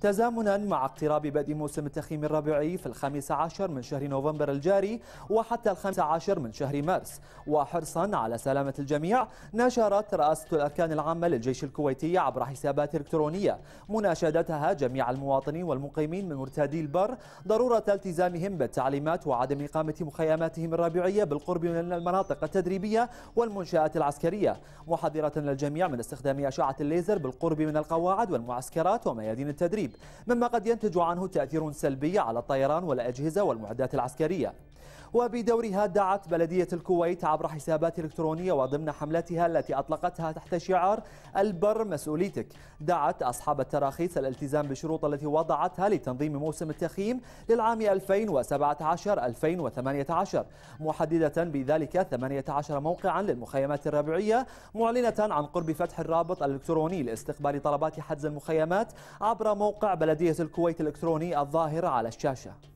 تزامنا مع اقتراب بدء موسم التخييم الربيعي في الخامس عشر من شهر نوفمبر الجاري وحتى الخامس عشر من شهر مارس وحرصا على سلامة الجميع نشرت رئاسة الأركان العامة للجيش الكويتي عبر حسابات إلكترونية مناشدتها جميع المواطنين والمقيمين من مرتادي البر ضرورة التزامهم بالتعليمات وعدم إقامة مخيماتهم الربيعية بالقرب من المناطق التدريبية والمنشآت العسكرية محذرة للجميع من استخدام أشعة الليزر بالقرب من القواعد والمعسكرات وميادين التدريب مما قد ينتج عنه تأثير سلبي على الطيران والأجهزة والمعدات العسكرية وبدورها دعت بلدية الكويت عبر حسابات إلكترونية وضمن حملتها التي أطلقتها تحت شعار البر مسؤوليتك دعت أصحاب التراخيص الالتزام بالشروط التي وضعتها لتنظيم موسم التخييم للعام 2017-2018 محددة بذلك 18 موقعا للمخيمات الربيعية معلنة عن قرب فتح الرابط الإلكتروني لاستقبال طلبات حجز المخيمات عبر موقع بلدية الكويت الإلكتروني الظاهر على الشاشة